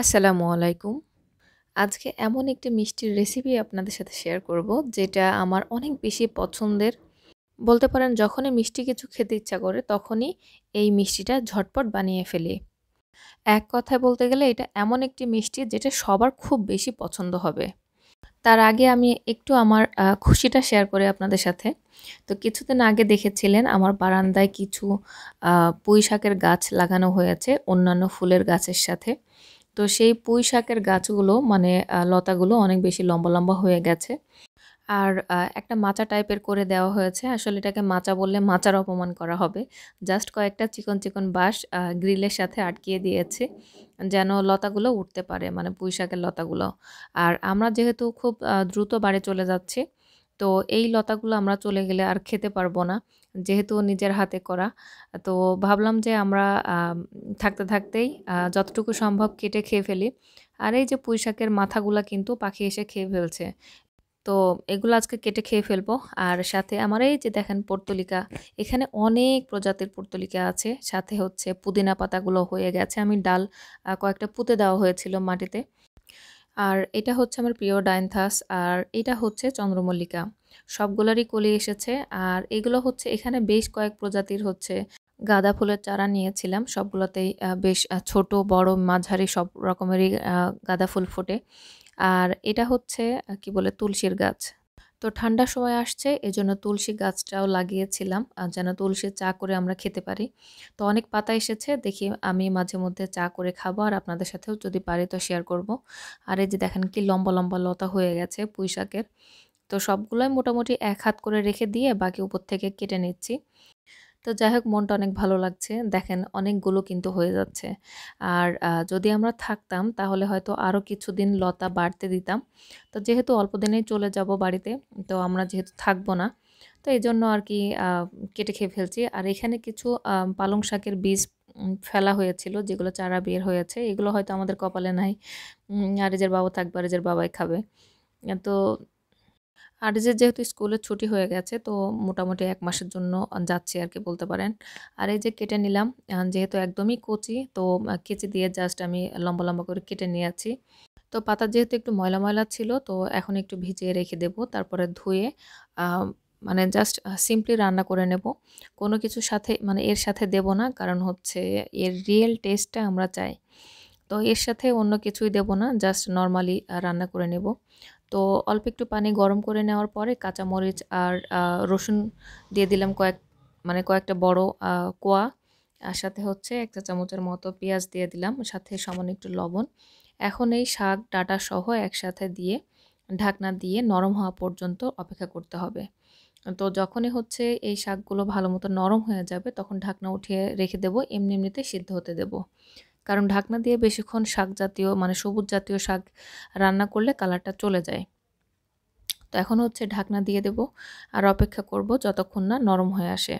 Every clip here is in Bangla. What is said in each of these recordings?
আসসালামু আলাইকুম আজকে এমন একটি মিষ্টির রেসিপি আপনাদের সাথে শেয়ার করব যেটা আমার অনেক বেশি পছন্দের বলতে পারেন যখনই মিষ্টি কিছু খেতে ইচ্ছা করে তখনই এই মিষ্টিটা ঝটপট বানিয়ে ফেলি এক কথায় বলতে গেলে এটা এমন একটি মিষ্টি যেটা সবার খুব বেশি পছন্দ হবে তার আগে আমি একটু আমার খুশিটা শেয়ার করে আপনাদের সাথে তো কিছুদিন আগে দেখেছিলেন আমার বারান্দায় কিছু পুঁই শাকের গাছ লাগানো হয়েছে অন্যান্য ফুলের গাছের সাথে তো সেই পুঁই শাকের গাছগুলো মানে লতাগুলো অনেক বেশি লম্বা লম্বা হয়ে গেছে আর একটা মাচা টাইপের করে দেওয়া হয়েছে আসলে এটাকে মাচা বললে মাচার অপমান করা হবে জাস্ট কয়েকটা চিকন চিকন বাঁশ গ্রিলের সাথে আটকিয়ে দিয়েছে যেন লতাগুলো উঠতে পারে মানে পুঁই শাকের লতাগুলো আর আমরা যেহেতু খুব দ্রুত বাড়ি চলে যাচ্ছি তো এই লতাগুলো আমরা চলে গেলে আর খেতে পারবো না যেহেতু নিজের হাতে করা তো ভাবলাম যে আমরা থাকতে থাকতেই যতটুকু সম্ভব কেটে খেয়ে ফেলি আর এই যে পুঁইশাকের মাথাগুলো কিন্তু পাখি এসে খেয়ে ফেলছে তো এগুলো আজকে কেটে খেয়ে ফেলবো আর সাথে আমার এই যে দেখেন পর্তলিকা এখানে অনেক প্রজাতির পর্তলিকা আছে সাথে হচ্ছে পুদিনা পাতাগুলো হয়ে গেছে আমি ডাল কয়েকটা পুঁতে দেওয়া হয়েছিল মাটিতে আর এটা হচ্ছে আমার প্রিয় ডায়েন্থাস আর এটা হচ্ছে চন্দ্রমল্লিকা সবগুলোরই কলি এসেছে আর এগুলো হচ্ছে এখানে বেশ কয়েক প্রজাতির হচ্ছে গাঁদা ফুলের চারা নিয়েছিলাম সবগুলোতেই বেশ ছোট বড় মাঝারি সব রকমেরই গাঁদা ফুল ফোটে আর এটা হচ্ছে কি বলে তুলসীর গাছ তো ঠান্ডা সময় আসছে এজন্য তুলসী গাছটাও লাগিয়েছিলাম যেন তুলসী চা করে আমরা খেতে পারি তো অনেক পাতা এসেছে দেখি আমি মাঝে মধ্যে চা করে খাবো আর আপনাদের সাথেও যদি পারি তো শেয়ার করব। আর এই যে দেখেন কি লম্বা লম্বা লতা হয়ে গেছে পুঁইশাকের তো সবগুলোই মোটামুটি এক হাত করে রেখে দিয়ে বাকি উপর থেকে কেটে নিচ্ছি তো যাই হোক মনটা অনেক ভালো লাগছে দেখেন অনেকগুলো কিন্তু হয়ে যাচ্ছে আর যদি আমরা থাকতাম তাহলে হয়তো আরও কিছুদিন লতা বাড়তে দিতাম তো যেহেতু অল্প দিনেই চলে যাব বাড়িতে তো আমরা যেহেতু থাকবো না তো এই জন্য আর কি কেটে খেয়ে ফেলছি আর এখানে কিছু পালং শাকের বীজ ফেলা হয়েছিল যেগুলো চারা বের হয়েছে এগুলো হয়তো আমাদের কপালে নাই আর আরেজের বাবা থাকবে আর রেজের বাবাই খাবে তো আর যে যেহেতু স্কুলের ছুটি হয়ে গেছে তো মোটামুটি এক মাসের জন্য যাচ্ছি আর কি বলতে পারেন আর এই যে কেটে নিলাম যেহেতু একদমই কচি তো কেচি দিয়ে জাস্ট আমি লম্বা লম্বা করে কেটে নিয়েছি তো পাতা যেহেতু একটু ময়লা ময়লা ছিল তো এখন একটু ভিজিয়ে রেখে দেব তারপরে ধুয়ে মানে জাস্ট সিম্পলি রান্না করে নেব কোনো কিছুর সাথে মানে এর সাথে দেব না কারণ হচ্ছে এর রিয়েল টেস্টটা আমরা চাই তো এর সাথে অন্য কিছুই দেব না জাস্ট নর্মালি রান্না করে নেব তো অল্প একটু পানি গরম করে নেওয়ার পরে কাঁচামরিচ আর রসুন দিয়ে দিলাম কয়েক মানে কয়েকটা বড় কোয়া আর সাথে হচ্ছে এক চা চামচের মতো পেঁয়াজ দিয়ে দিলাম সাথে সামান্য একটু লবণ এখন এই শাক ডাটা সহ একসাথে দিয়ে ঢাকনা দিয়ে নরম হওয়া পর্যন্ত অপেক্ষা করতে হবে তো যখনই হচ্ছে এই শাকগুলো ভালো মতো নরম হয়ে যাবে তখন ঢাকনা উঠিয়ে রেখে দেব এমনি এমনিতে সিদ্ধ হতে দেবো কারণ ঢাকনা দিয়ে বেশিক্ষণ শাক জাতীয় মানে সবুজ জাতীয় শাক রান্না করলে কালারটা চলে যায় তো এখন হচ্ছে ঢাকনা দিয়ে দেব আর অপেক্ষা করব যতক্ষণ না নরম হয়ে আসে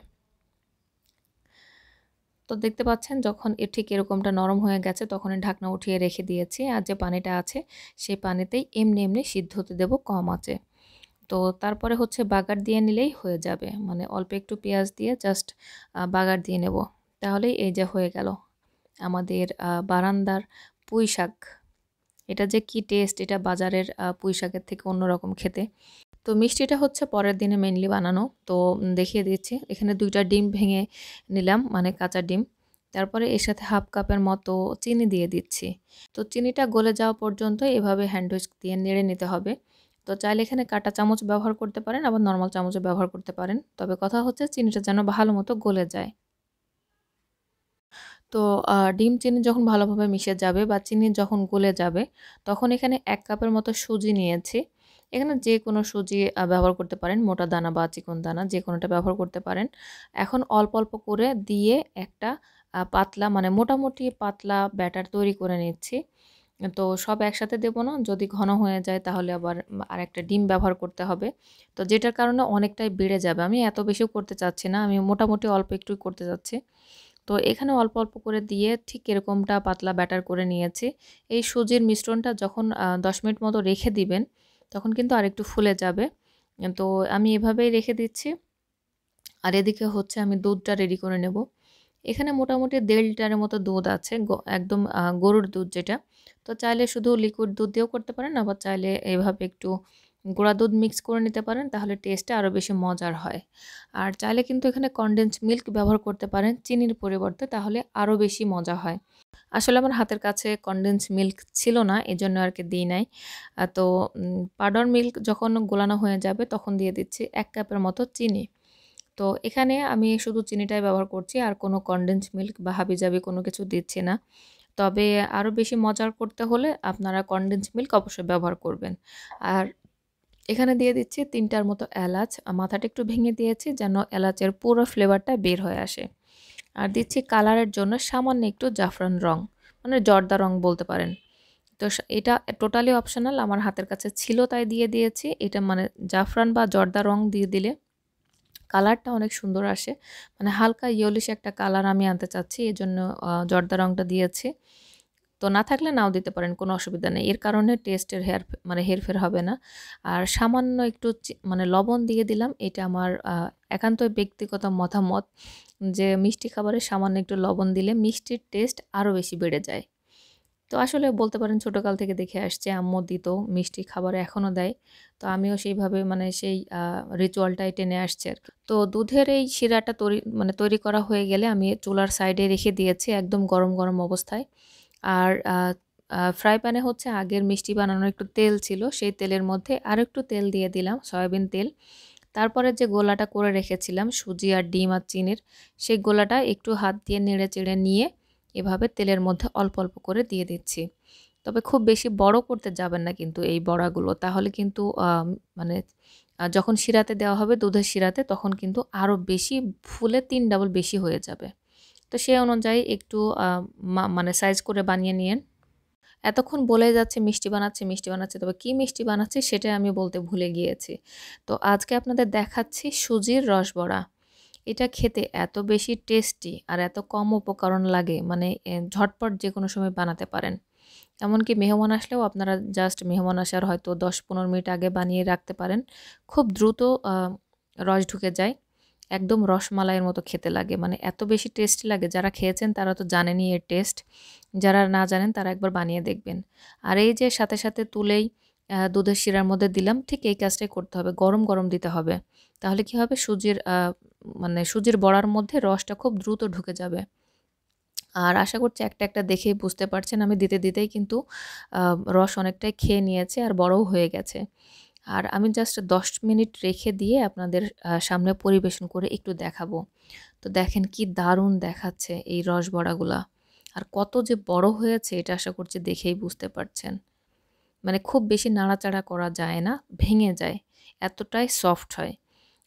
তো দেখতে পাচ্ছেন যখন এ ঠিক এরকমটা নরম হয়ে গেছে তখন ঢাকনা উঠিয়ে রেখে দিয়েছি আর যে পানিটা আছে সেই পানিতেই এমনি এমনি সিদ্ধ হতে দেবো কম আছে তো তারপরে হচ্ছে বাগার দিয়ে নিলেই হয়ে যাবে মানে অল্প একটু পেঁয়াজ দিয়ে জাস্ট বাগার দিয়ে নেব তাহলেই এই যে হয়ে গেল আমাদের বারান্দার পুঁই শাক এটা যে কি টেস্ট এটা বাজারের পুঁই শাকের থেকে অন্যরকম খেতে তো মিষ্টিটা হচ্ছে পরের দিনে মেনলি বানানো তো দেখিয়ে দিচ্ছি এখানে দুইটা ডিম ভেঙে নিলাম মানে কাঁচা ডিম তারপরে এর সাথে হাফ কাপের মতো চিনি দিয়ে দিচ্ছি তো চিনিটা গলে যাওয়া পর্যন্ত এভাবে হ্যান্ডউইচ দিয়ে নেড়ে নিতে হবে তো চাইলে এখানে কাটা চামচ ব্যবহার করতে পারেন আবার নর্মাল চামচও ব্যবহার করতে পারেন তবে কথা হচ্ছে চিনিটা যেন ভালো মতো গলে যায় তো ডিম চিনি যখন ভালোভাবে মিশে যাবে বা চিনি যখন গলে যাবে তখন এখানে এক কাপের মতো সুজি নিয়েছি এখানে যে কোনো সুজি ব্যবহার করতে পারেন মোটা দানা বা চিকন দানা যে কোনোটা ব্যবহার করতে পারেন এখন অল্প অল্প করে দিয়ে একটা পাতলা মানে মোটামুটি পাতলা ব্যাটার তৈরি করে নিচ্ছি তো সব একসাথে দেবো না যদি ঘন হয়ে যায় তাহলে আবার আর একটা ডিম ব্যবহার করতে হবে তো যেটার কারণে অনেকটাই বেড়ে যাবে আমি এত বেশিও করতে চাচ্ছি না আমি মোটামুটি অল্প একটু করতে চাচ্ছি তো এখানে অল্প অল্প করে দিয়ে ঠিক এরকমটা পাতলা ব্যাটার করে নিয়েছি এই সুজির মিশ্রণটা যখন দশ মিনিট মতো রেখে দিবেন তখন কিন্তু আর একটু ফুলে যাবে তো আমি এভাবেই রেখে দিচ্ছি আর এদিকে হচ্ছে আমি দুধটা রেডি করে নেব এখানে মোটামুটি দেড় লিটারের মতো দুধ আছে একদম গরুর দুধ যেটা তো চাইলে শুধু লিকুইড দুধ দিয়েও করতে পারেন আবার চাইলে এভাবে একটু গোড়া দুধ মিক্স করে নিতে পারেন তাহলে টেস্টটা আরও বেশি মজার হয় আর চাইলে কিন্তু এখানে কনডেন্স মিল্ক ব্যবহার করতে পারেন চিনির পরিবর্তে তাহলে আরও বেশি মজা হয় আসলে আমার হাতের কাছে কনডেন্স মিল্ক ছিল না এজন্য আর কি দিই নাই তো পাউডার মিল্ক যখন গোলানো হয়ে যাবে তখন দিয়ে দিচ্ছি এক কাপের মতো চিনি তো এখানে আমি শুধু চিনিটাই ব্যবহার করছি আর কোনো কনডেন্স মিল্ক বা হাবিজাবি কোনো কিছু দিচ্ছি না তবে আরও বেশি মজার করতে হলে আপনারা কনডেন্স মিল্ক অবশ্যই ব্যবহার করবেন আর এখানে দিয়ে দিচ্ছি তিনটার মতো এলাচ মাথাটা একটু ভেঙে দিয়েছি যেন এলাচের পুরো ফ্লেভারটা বের হয়ে আসে আর দিচ্ছি কালারের জন্য সামান্য একটু জাফরান রং মানে জর্দা রং বলতে পারেন তো এটা টোটালি অপশনাল আমার হাতের কাছে ছিল তাই দিয়ে দিয়েছি এটা মানে জাফরান বা জর্দা রং দিয়ে দিলে কালারটা অনেক সুন্দর আসে মানে হালকা ইয়েলিশ একটা কালার আমি আনতে চাচ্ছি এই জন্য জর্দা রংটা দিয়েছি তো না থাকলে নাও দিতে পারেন কোনো অসুবিধা নেই এর কারণে টেস্টের হেয়ার মানে হেরফের হবে না আর সামান্য একটু মানে লবণ দিয়ে দিলাম এটা আমার একান্তই ব্যক্তিগত মতামত যে মিষ্টি খাবারে সামান্য একটু লবণ দিলে মিষ্টির টেস্ট আরও বেশি বেড়ে যায় তো আসলে বলতে পারেন ছোটোকাল থেকে দেখে আসছে আম্মু দিত মিষ্টি খাবার এখনও দেয় তো আমিও সেইভাবে মানে সেই রিচুয়ালটাই টেনে আসছে আর তো দুধের এই শিরাটা তৈরি মানে তৈরি করা হয়ে গেলে আমি চুলার সাইডে রেখে দিয়েছি একদম গরম গরম অবস্থায় আর ফ্রাই প্যানে হচ্ছে আগের মিষ্টি বানানোর একটু তেল ছিল সেই তেলের মধ্যে আর একটু তেল দিয়ে দিলাম সয়াবিন তেল তারপরে যে গোলাটা করে রেখেছিলাম সুজি আর ডিম আর চিনির সেই গোলাটা একটু হাত দিয়ে নেড়ে চেড়ে নিয়ে এভাবে তেলের মধ্যে অল্প অল্প করে দিয়ে দিচ্ছি তবে খুব বেশি বড় করতে যাবেন না কিন্তু এই বড়াগুলো তাহলে কিন্তু মানে যখন শিরাতে দেওয়া হবে দুধের শিরাতে তখন কিন্তু আরও বেশি ফুলে তিন ডাবল বেশি হয়ে যাবে তো সে অনুযায়ী একটু মানে সাইজ করে বানিয়ে নিন এতক্ষণ বলে যাচ্ছে মিষ্টি বানাচ্ছে মিষ্টি বানাচ্ছে তবে কি মিষ্টি বানাচ্ছে সেটা আমি বলতে ভুলে গিয়েছি তো আজকে আপনাদের দেখাচ্ছি সুজির রসবড়া এটা খেতে এত বেশি টেস্টি আর এত কম উপকরণ লাগে মানে ঝটপট যে কোনো সময় বানাতে পারেন এমনকি মেহমান আসলেও আপনারা জাস্ট মেহমান আসার হয়তো দশ পনেরো মিনিট আগে বানিয়ে রাখতে পারেন খুব দ্রুত রস ঢুকে যায় একদম রসমালাইয়ের মতো খেতে লাগে মানে এত বেশি টেস্টি লাগে যারা খেয়েছেন তারা তো জানেনই এর টেস্ট যারা না জানেন তারা একবার বানিয়ে দেখবেন আর এই যে সাথে সাথে তুলেই দুধের শিরার মধ্যে দিলাম ঠিক এই কাজটাই করতে হবে গরম গরম দিতে হবে তাহলে কি হবে সুজির মানে সুজির বড়ার মধ্যে রসটা খুব দ্রুত ঢুকে যাবে আর আশা করছি একটা একটা দেখেই বুঝতে পারছেন আমি দিতে দিতেই কিন্তু রস অনেকটাই খেয়ে নিয়েছে আর বড়ও হয়ে গেছে আর আমি জাস্ট দশ মিনিট রেখে দিয়ে আপনাদের সামনে পরিবেশন করে একটু দেখাবো তো দেখেন কি দারুণ দেখাচ্ছে এই রসবড়াগুলা আর কত যে বড় হয়েছে এটা আশা করছি দেখেই বুঝতে পারছেন মানে খুব বেশি নাড়াচাড়া করা যায় না ভেঙে যায় এতটাই সফট হয়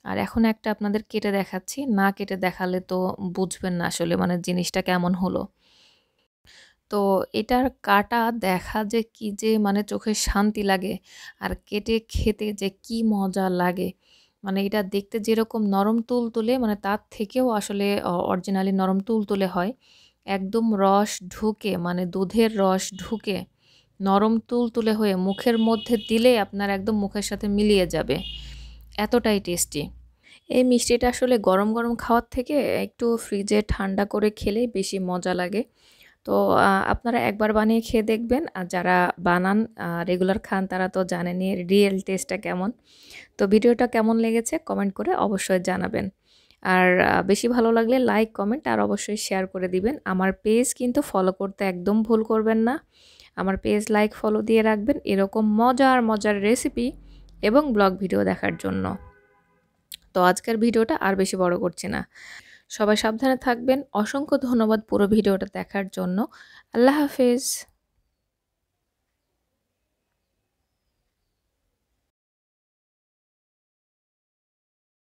আর এখন একটা আপনাদের কেটে দেখাচ্ছি না কেটে দেখালে তো বুঝবেন না আসলে মানে জিনিসটা কেমন হলো তো এটার কাটা দেখা যে কি যে মানে চোখে শান্তি লাগে আর কেটে খেতে যে কি মজা লাগে মানে এটা দেখতে যেরকম নরম তুল তুলে মানে তার থেকেও আসলে অরিজিনালি নরম তুলে হয় একদম রস ঢুকে মানে দুধের রস ঢুকে নরম তুল তুলে হয়ে মুখের মধ্যে দিলে আপনার একদম মুখের সাথে মিলিয়ে যাবে এতটাই টেস্টি এই মিষ্টিটা আসলে গরম গরম খাওয়ার থেকে একটু ফ্রিজে ঠান্ডা করে খেলে বেশি মজা লাগে তো আপনারা একবার বানিয়ে খেয়ে দেখবেন আর যারা বানান রেগুলার খান তারা তো জানেনি রিয়েল টেস্টটা কেমন তো ভিডিওটা কেমন লেগেছে কমেন্ট করে অবশ্যই জানাবেন আর বেশি ভালো লাগলে লাইক কমেন্ট আর অবশ্যই শেয়ার করে দিবেন আমার পেজ কিন্তু ফলো করতে একদম ভুল করবেন না আমার পেজ লাইক ফলো দিয়ে রাখবেন এরকম মজার মজার রেসিপি এবং ব্লগ ভিডিও দেখার জন্য তো আজকের ভিডিওটা আর বেশি বড় করছি না সবাই সাবধানে থাকবেন অসংখ্য ধন্যবাদ পুরো ভিডিওটা দেখার জন্য আল্লাহ হাফেজ